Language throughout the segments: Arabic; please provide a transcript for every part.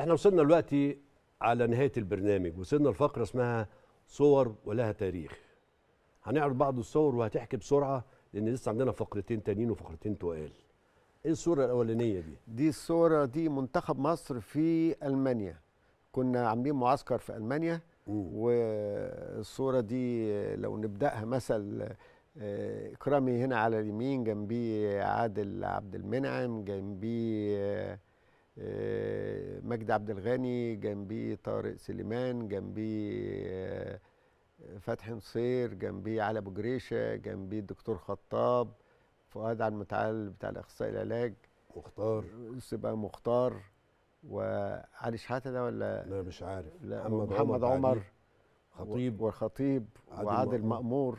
احنا وصلنا دلوقتي على نهايه البرنامج وصلنا لفقره اسمها صور ولها تاريخ هنعرض بعض الصور وهتحكي بسرعه لان لسه عندنا فقرتين تانيين وفقرتين تقال ايه الصوره الاولانيه دي دي الصوره دي منتخب مصر في المانيا كنا عاملين معسكر في المانيا والصوره دي لو نبداها مثل آه، اكرامي هنا على اليمين جنبيه عادل عبد المنعم جنبيه آه، آه، مجدي عبد الغني جنبي طارق سليمان جنبي آه، فتحي نصير جنبي علي ابو جريشه جنبي الدكتور خطاب فؤاد عبد المتعال بتاع الاخصائي العلاج مختار سيبقى مختار وعلي شحاته ده ولا لا مش عارف لا محمد, محمد عمر, عمر خطيب والخطيب وعادل مأمور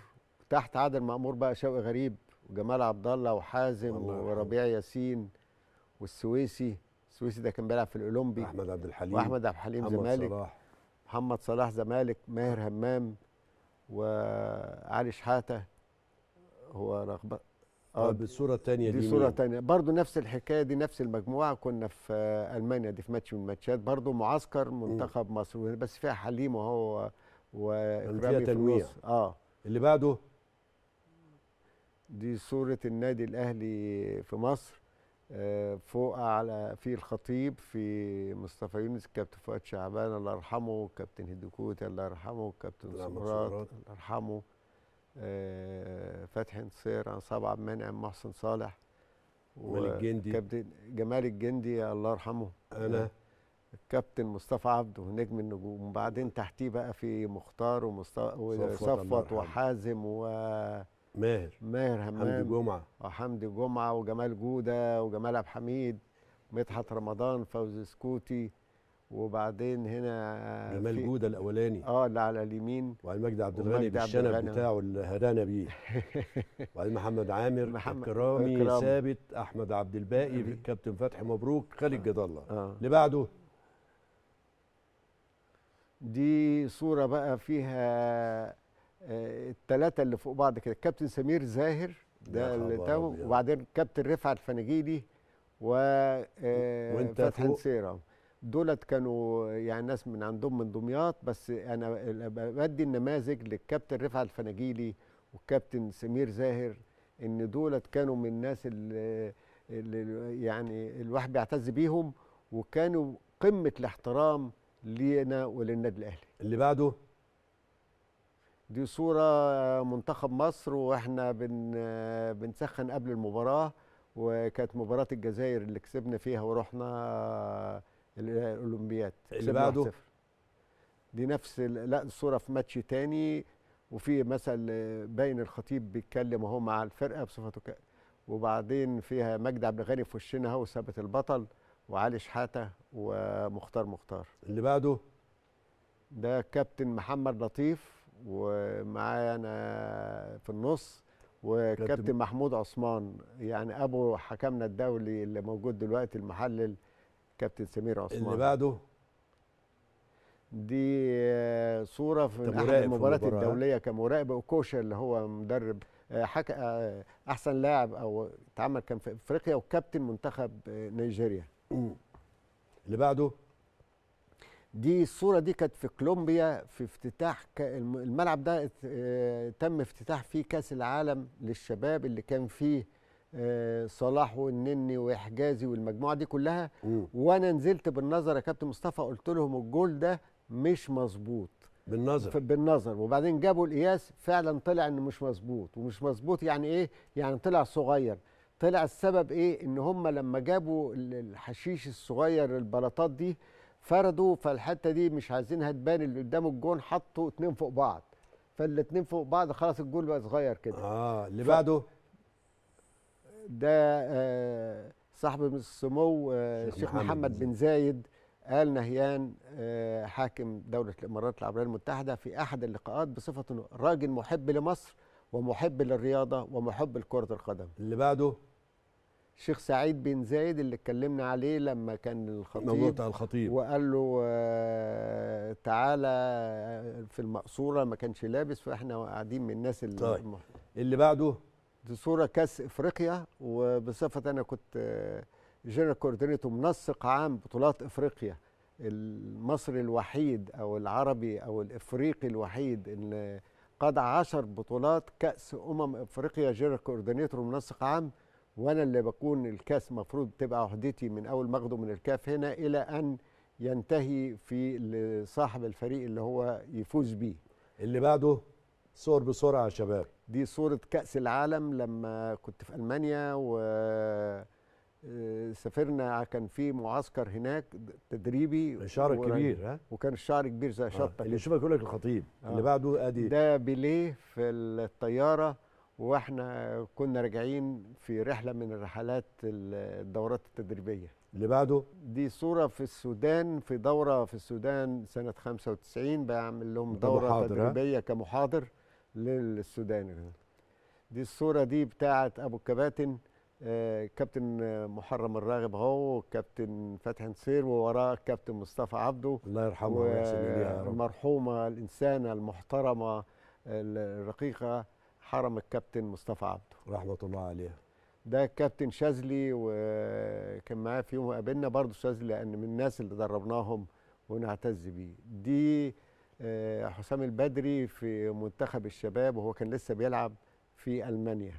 تحت عادل مأمور بقى شوقي غريب وجمال عبد الله وحازم وربيع ياسين والسويسي السويسي ده كان بيلعب في الاولمبي احمد عبد الحليم واحمد عبد الحليم زمالك صلاح. محمد صلاح زمالك ماهر همام وعلي شحاته هو رغبه اه, آه، بالصوره الثانيه دي, دي صوره ثانيه برضه نفس الحكايه دي نفس المجموعه كنا في المانيا دي في ماتش من الماتشات برضه معسكر منتخب م. مصر بس فيها حليم وهو واكرامي تنويع اه اللي بعده دي صوره النادي الاهلي في مصر آه، فوق على في الخطيب في مصطفى يونس كابتن فؤاد شعبان الله يرحمه كابتن هدوكوت الله يرحمه كابتن سمرات الله يرحمه آه، فتحي نصير انصاب عبد المنعم محسن صالح جمال الجندي كابتن جمال الجندي الله يرحمه انا آه، كابتن مصطفى عبده نجم النجوم وبعدين تحتيه بقى في مختار ومصطفى وصفوت وحازم و ماهر ماهر همام آه، حمدي جمعه وحمدي جمعه وجمال جوده وجمال عبد الحميد مدحت رمضان فوزي سكوتي وبعدين هنا جمال جوده الاولاني اه اللي على اليمين وبعدين مجدي عبد الغني بالشنب بتاعه اللي هدانا بيه وبعدين محمد عامر محمد كرامي ثابت احمد عبد الباقي كابتن فتحي مبروك خالد آه. جد الله آه. اللي بعده دي صوره بقى فيها الثلاثه اللي فوق بعض كده الكابتن سمير زاهر ده اللي تاو وبعدين كابتن رفعت فنجيلي و آه، فتحي نصيره دولت كانوا يعني ناس من عندهم من دمياط بس انا بدي النماذج للكابتن رفعت الفنجيلي والكابتن سمير زاهر ان دولت كانوا من الناس اللي يعني الواحد بيعتز بيهم وكانوا قمه الاحترام لينا وللنادي الاهلي اللي بعده دي صورة منتخب مصر واحنا بن بنسخن قبل المباراة وكانت مباراة الجزائر اللي كسبنا فيها ورحنا الأولمبياد اللي بعده دي نفس لا الصورة في ماتش تاني وفي مثل باين الخطيب بيتكلم اهو مع الفرقة بصفته ك... وبعدين فيها مجدي عبد الغني في وشنا اهو ثابت البطل وعلي شحاتة ومختار مختار اللي بعده ده كابتن محمد لطيف ومعايا انا في النص وكابتن محمود عثمان يعني ابو حكمنا الدولي اللي موجود دلوقتي المحلل كابتن سمير عثمان اللي بعده دي صوره في المباريات الدوليه كمراقب وكوشه اللي هو مدرب آه، حك... آه، احسن لاعب او اتعمل كان في افريقيا وكابتن منتخب آه، نيجيريا اللي بعده دي الصوره دي كانت في كولومبيا في افتتاح الملعب ده آه، تم افتتاح فيه كاس العالم للشباب اللي كان فيه آه، صلاح والنني وحجازي والمجموعه دي كلها وانا نزلت بالنظر يا كابتن مصطفى قلت لهم الجول ده مش مظبوط بالنظر بالنظر وبعدين جابوا القياس فعلا طلع انه مش مظبوط ومش مظبوط يعني ايه يعني طلع صغير طلع السبب ايه ان هم لما جابوا الحشيش الصغير البلاطات دي فردوا فالحته دي مش عايزينها تبان اللي قدام الجون حطوا اتنين فوق بعض فالاتنين فوق بعض خلاص الجون بقى صغير كده اه اللي ف... بعده ده آه صاحب السمو آه الشيخ محمد, محمد بن زايد قال نهيان آه حاكم دولة الإمارات العربية المتحدة في أحد اللقاءات بصفته راجل محب لمصر ومحب للرياضة ومحب لكرة القدم اللي بعده الشيخ سعيد بن زايد اللي اتكلمنا عليه لما كان الخطيب الخطيب وقال له آه، تعالى في المقصوره ما كانش لابس فاحنا قاعدين من الناس اللي طيب. الم... اللي بعده دي صوره كاس افريقيا وبصفه انا كنت جنرال كوردينيتو منسق عام بطولات افريقيا المصري الوحيد او العربي او الافريقي الوحيد اللي قاد عشر بطولات كاس امم افريقيا جنرال كوردينيتور منسق عام وانا اللي بكون الكاس مفروض تبقى عهدتي من اول ما اخده من الكاف هنا الى ان ينتهي في لصاحب الفريق اللي هو يفوز بيه اللي بعده صور بسرعه يا شباب دي صوره كاس العالم لما كنت في المانيا و آه، سافرنا كان في معسكر هناك تدريبي الشعر الكبير ها وكان الشعر كبير زي آه، شطه آه. اللي يشوفك يقول لك الخطيب آه. اللي بعده ادي ده بيليه في الطياره واحنا كنا راجعين في رحله من الرحلات الدورات التدريبيه اللي بعده دي صوره في السودان في دوره في السودان سنه 95 بعمل لهم دوره تدريبيه كمحاضر للسودان دي الصوره دي بتاعه ابو الكباتن آه، كابتن محرم الراغب هو وكابتن فتحي نصير ووراه كابتن مصطفى عبده الله يرحمه ويحسن اليه المرحومه الانسانه المحترمه الرقيقه حرم الكابتن مصطفى عبده رحمه الله عليه ده الكابتن شاذلي وكان معاه في يوم قابلنا برضه شاذلي لان من الناس اللي دربناهم ونعتز بيه دي آه، حسام البدري في منتخب الشباب وهو كان لسه بيلعب في المانيا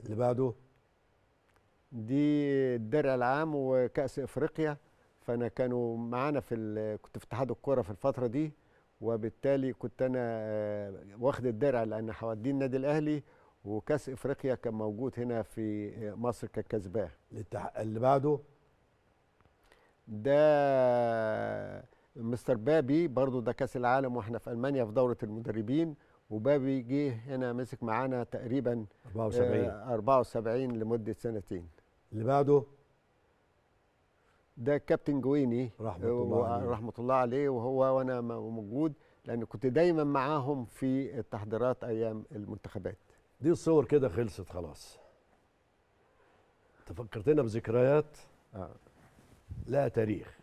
اللي بعده دي الدرع العام وكاس افريقيا فانا كانوا معانا في كنت في اتحاد الكوره في الفتره دي وبالتالي كنت انا آه، واخد الدرع لان هوديه النادي الاهلي وكاس افريقيا كان موجود هنا في آه، مصر ككسباه اللي بعده ده آه، مستر بابي برضو ده كاس العالم واحنا في المانيا في دوره المدربين وبابي جه هنا مسك معانا تقريبا 74 74 لمده سنتين اللي بعده ده كابتن جويني رحمه الله عليه رحمه الله عليه وهو وانا موجود لان كنت دايما معاهم في التحضيرات ايام المنتخبات دي الصور كده خلصت خلاص تفكرتنا بذكريات آه. لا تاريخ